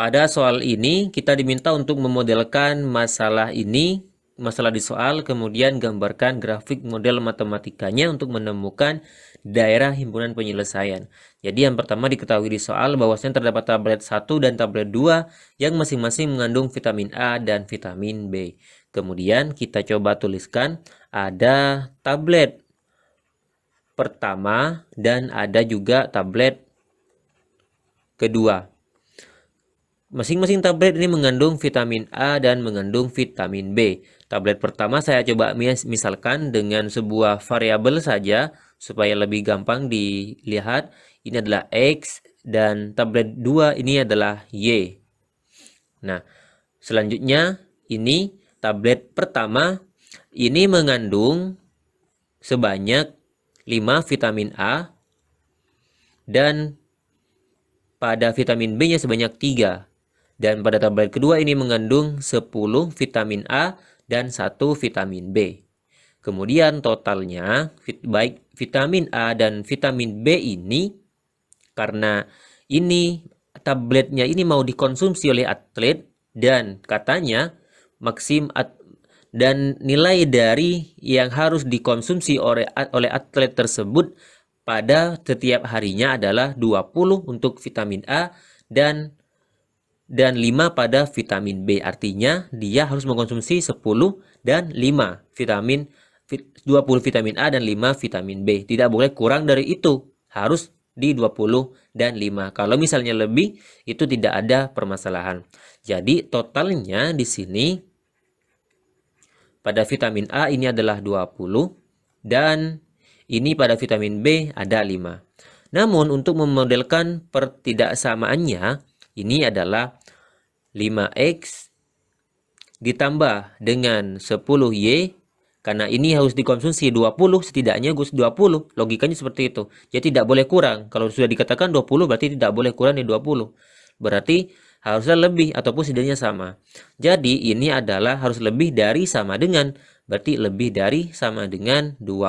Pada soal ini, kita diminta untuk memodelkan masalah ini, masalah di soal, kemudian gambarkan grafik model matematikanya untuk menemukan daerah himpunan penyelesaian. Jadi yang pertama diketahui di soal bahwasanya terdapat tablet 1 dan tablet 2 yang masing-masing mengandung vitamin A dan vitamin B. Kemudian kita coba tuliskan ada tablet pertama dan ada juga tablet kedua. Masing-masing tablet ini mengandung vitamin A dan mengandung vitamin B. Tablet pertama saya coba misalkan dengan sebuah variabel saja supaya lebih gampang dilihat. Ini adalah X dan tablet 2 ini adalah Y. Nah, selanjutnya ini tablet pertama ini mengandung sebanyak 5 vitamin A dan pada vitamin B-nya sebanyak 3. Dan pada tabel kedua ini mengandung 10 vitamin A dan 1 vitamin B. Kemudian totalnya baik vitamin A dan vitamin B ini karena ini tabletnya ini mau dikonsumsi oleh atlet dan katanya maksim at, dan nilai dari yang harus dikonsumsi oleh oleh atlet tersebut pada setiap harinya adalah 20 untuk vitamin A dan dan 5 pada vitamin B. Artinya dia harus mengkonsumsi 10 dan 5 vitamin 20 vitamin A dan 5 vitamin B. Tidak boleh kurang dari itu. Harus di 20 dan 5. Kalau misalnya lebih itu tidak ada permasalahan. Jadi totalnya di sini pada vitamin A ini adalah 20 dan ini pada vitamin B ada 5. Namun untuk memodelkan pertidaksamaannya ini adalah 5x ditambah dengan 10y karena ini harus dikonsumsi 20 setidaknya Gus 20 logikanya seperti itu jadi tidak boleh kurang kalau sudah dikatakan 20 berarti tidak boleh kurang dari 20 berarti harusnya lebih ataupun setidaknya sama jadi ini adalah harus lebih dari sama dengan berarti lebih dari sama dengan 20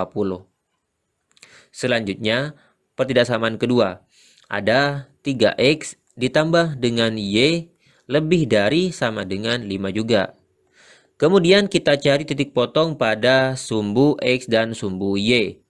selanjutnya pertidaksamaan kedua ada 3x ditambah dengan Y lebih dari sama dengan 5 juga. Kemudian kita cari titik potong pada sumbu X dan sumbu Y.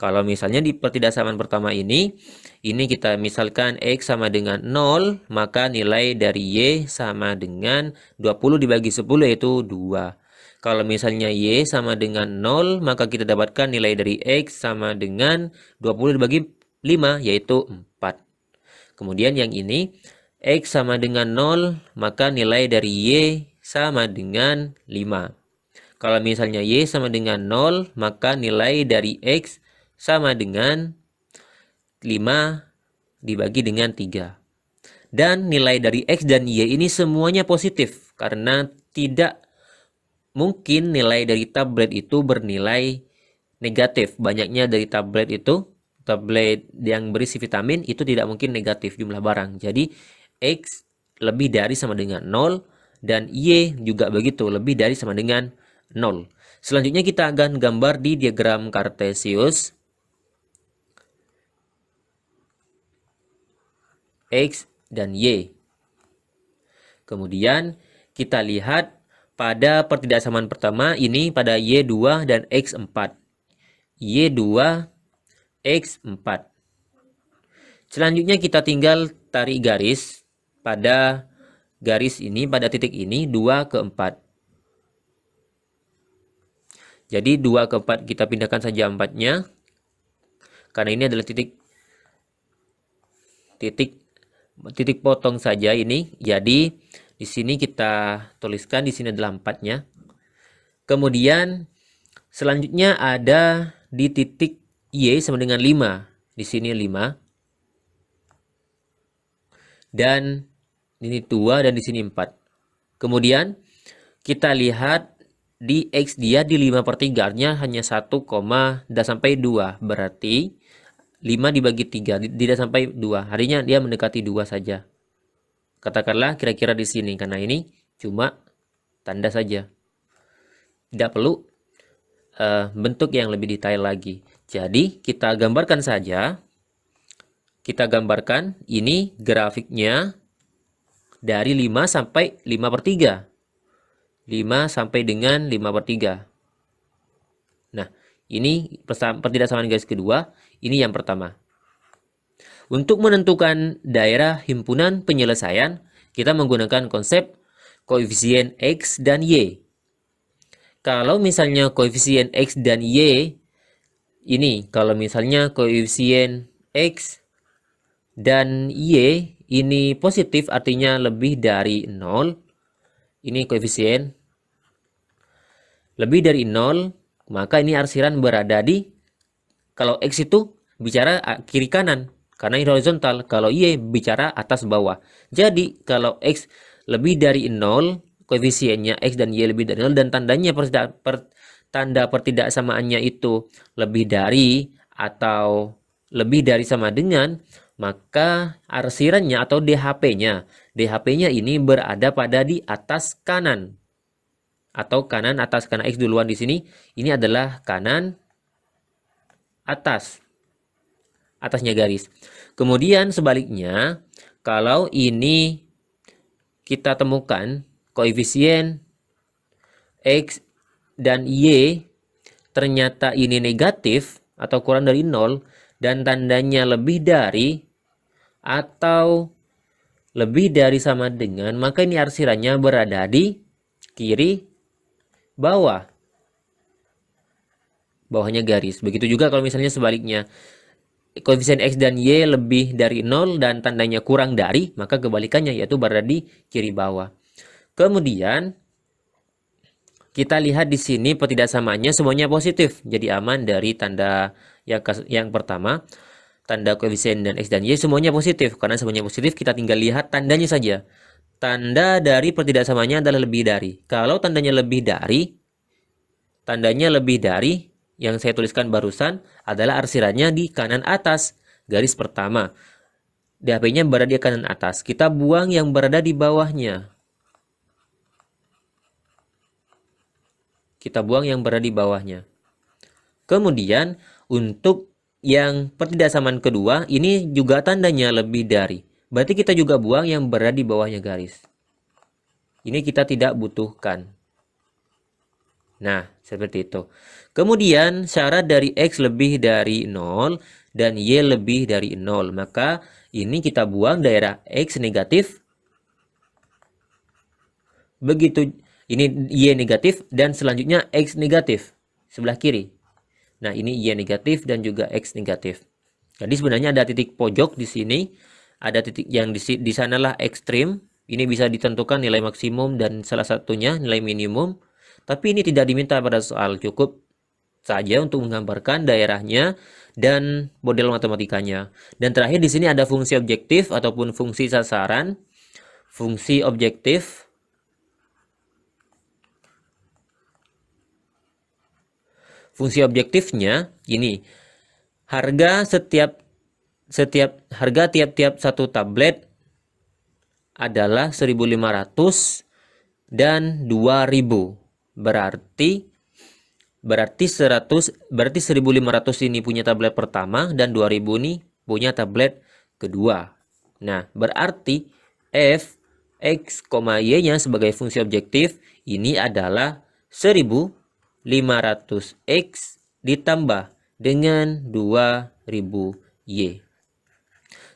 Kalau misalnya di pertidaksamaan pertama ini, ini kita misalkan X sama dengan 0, maka nilai dari Y sama dengan 20 dibagi 10 yaitu 2. Kalau misalnya Y sama dengan 0, maka kita dapatkan nilai dari X sama dengan 20 dibagi 5 yaitu 4. Kemudian yang ini, X sama dengan 0, maka nilai dari Y sama dengan 5. Kalau misalnya Y sama dengan 0, maka nilai dari X sama dengan 5 dibagi dengan 3. Dan nilai dari X dan Y ini semuanya positif, karena tidak mungkin nilai dari tablet itu bernilai negatif. Banyaknya dari tablet itu tablet yang berisi vitamin itu tidak mungkin negatif jumlah barang. Jadi X lebih dari sama dengan 0 dan Y juga begitu lebih dari sama dengan 0. Selanjutnya kita akan gambar di diagram kartesius X dan Y. Kemudian kita lihat pada pertidaksamaan pertama ini pada Y2 dan X4. Y2 X 4. Selanjutnya kita tinggal tarik garis pada garis ini, pada titik ini 2 ke 4. Jadi 2 ke 4 kita pindahkan saja 4-nya. Karena ini adalah titik titik titik potong saja ini. Jadi di sini kita tuliskan di sini adalah 4-nya. Kemudian selanjutnya ada di titik Y sama dengan 5. Di sini 5. Dan ini 2 dan di sini 4. Kemudian kita lihat di X dia di 5 per 3 artinya hanya 1, tidak sampai 2. Berarti 5 dibagi 3 tidak sampai 2. Harinya dia mendekati 2 saja. Katakanlah kira-kira di sini karena ini cuma tanda saja. Tidak perlu uh, bentuk yang lebih detail lagi. Jadi kita gambarkan saja, kita gambarkan ini grafiknya dari 5 sampai 5 per 3. 5 sampai dengan 5 per 3. Nah, ini pertidaksamaan garis kedua, ini yang pertama. Untuk menentukan daerah himpunan penyelesaian, kita menggunakan konsep koefisien X dan Y. Kalau misalnya koefisien X dan Y ini kalau misalnya koefisien X dan Y ini positif artinya lebih dari 0 ini koefisien lebih dari 0 maka ini arsiran berada di kalau X itu bicara kiri kanan karena ini horizontal kalau Y bicara atas bawah jadi kalau X lebih dari 0 koefisiennya X dan Y lebih dari 0 dan tandanya per, tanda pertidaksamaannya itu lebih dari atau lebih dari sama dengan, maka arsirannya atau DHP-nya, DHP-nya ini berada pada di atas kanan. Atau kanan atas karena X duluan di sini, ini adalah kanan atas. Atasnya garis. Kemudian sebaliknya, kalau ini kita temukan koefisien X dan Y ternyata ini negatif atau kurang dari nol dan tandanya lebih dari atau lebih dari sama dengan maka ini arsirannya berada di kiri bawah bawahnya garis begitu juga kalau misalnya sebaliknya koefisien x dan y lebih dari 0 dan tandanya kurang dari maka kebalikannya yaitu berada di kiri bawah kemudian kita lihat di sini petidaksamaannya semuanya positif, jadi aman dari tanda yang, yang pertama. Tanda koefisien dan X dan Y semuanya positif, karena semuanya positif kita tinggal lihat tandanya saja. Tanda dari petidaksamaannya adalah lebih dari. Kalau tandanya lebih dari, tandanya lebih dari yang saya tuliskan barusan adalah arsirannya di kanan atas, garis pertama. DAP-nya berada di kanan atas. Kita buang yang berada di bawahnya. kita buang yang berada di bawahnya. Kemudian untuk yang pertidaksamaan kedua ini juga tandanya lebih dari. Berarti kita juga buang yang berada di bawahnya garis. Ini kita tidak butuhkan. Nah, seperti itu. Kemudian syarat dari X lebih dari 0 dan Y lebih dari 0. Maka ini kita buang daerah X negatif. Begitu ini Y negatif dan selanjutnya X negatif sebelah kiri. Nah, ini Y negatif dan juga X negatif. Jadi sebenarnya ada titik pojok di sini, ada titik yang di, di sanalah ekstrim. Ini bisa ditentukan nilai maksimum dan salah satunya nilai minimum. Tapi ini tidak diminta pada soal, cukup saja untuk menggambarkan daerahnya dan model matematikanya. Dan terakhir di sini ada fungsi objektif ataupun fungsi sasaran. Fungsi objektif Fungsi objektifnya ini Harga setiap setiap harga tiap-tiap satu tablet adalah 1500 dan 2000. Berarti berarti 100 berarti 1500 ini punya tablet pertama dan 2000 ini punya tablet kedua. Nah, berarti F X, Y-nya sebagai fungsi objektif ini adalah 1000 500X ditambah dengan 2000Y.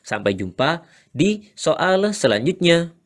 Sampai jumpa di soal selanjutnya.